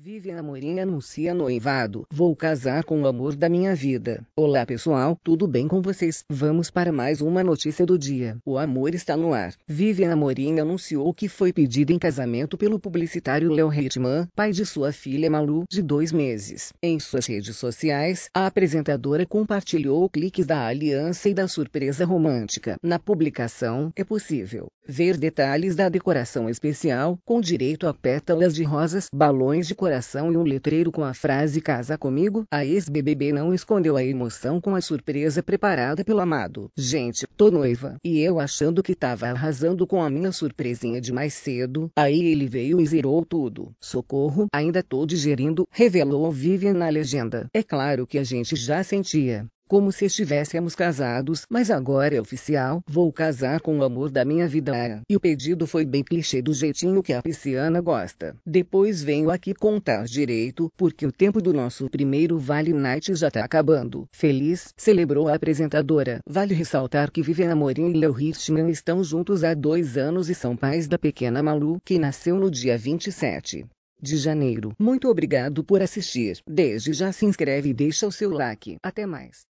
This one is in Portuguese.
Vivian Amorim anuncia noivado. Vou casar com o amor da minha vida. Olá pessoal, tudo bem com vocês? Vamos para mais uma notícia do dia. O amor está no ar. Vivian Amorim anunciou que foi pedida em casamento pelo publicitário Léo Hitman, pai de sua filha Malu, de dois meses. Em suas redes sociais, a apresentadora compartilhou cliques da aliança e da surpresa romântica. Na publicação, é possível ver detalhes da decoração especial, com direito a pétalas de rosas, balões de cor coração e um letreiro com a frase Casa comigo. A ex-BBB não escondeu a emoção com a surpresa preparada pelo amado. Gente, tô noiva. E eu achando que tava arrasando com a minha surpresinha de mais cedo. Aí ele veio e zerou tudo. Socorro, ainda tô digerindo, revelou Vivian na legenda. É claro que a gente já sentia como se estivéssemos casados, mas agora é oficial, vou casar com o amor da minha vida. E o pedido foi bem clichê do jeitinho que a pisciana gosta. Depois venho aqui contar direito, porque o tempo do nosso primeiro Vale Night já tá acabando. Feliz, celebrou a apresentadora. Vale ressaltar que Vivian Amorim e Leo Richman estão juntos há dois anos e são pais da pequena Malu, que nasceu no dia 27 de janeiro. Muito obrigado por assistir. Desde já se inscreve e deixa o seu like. Até mais.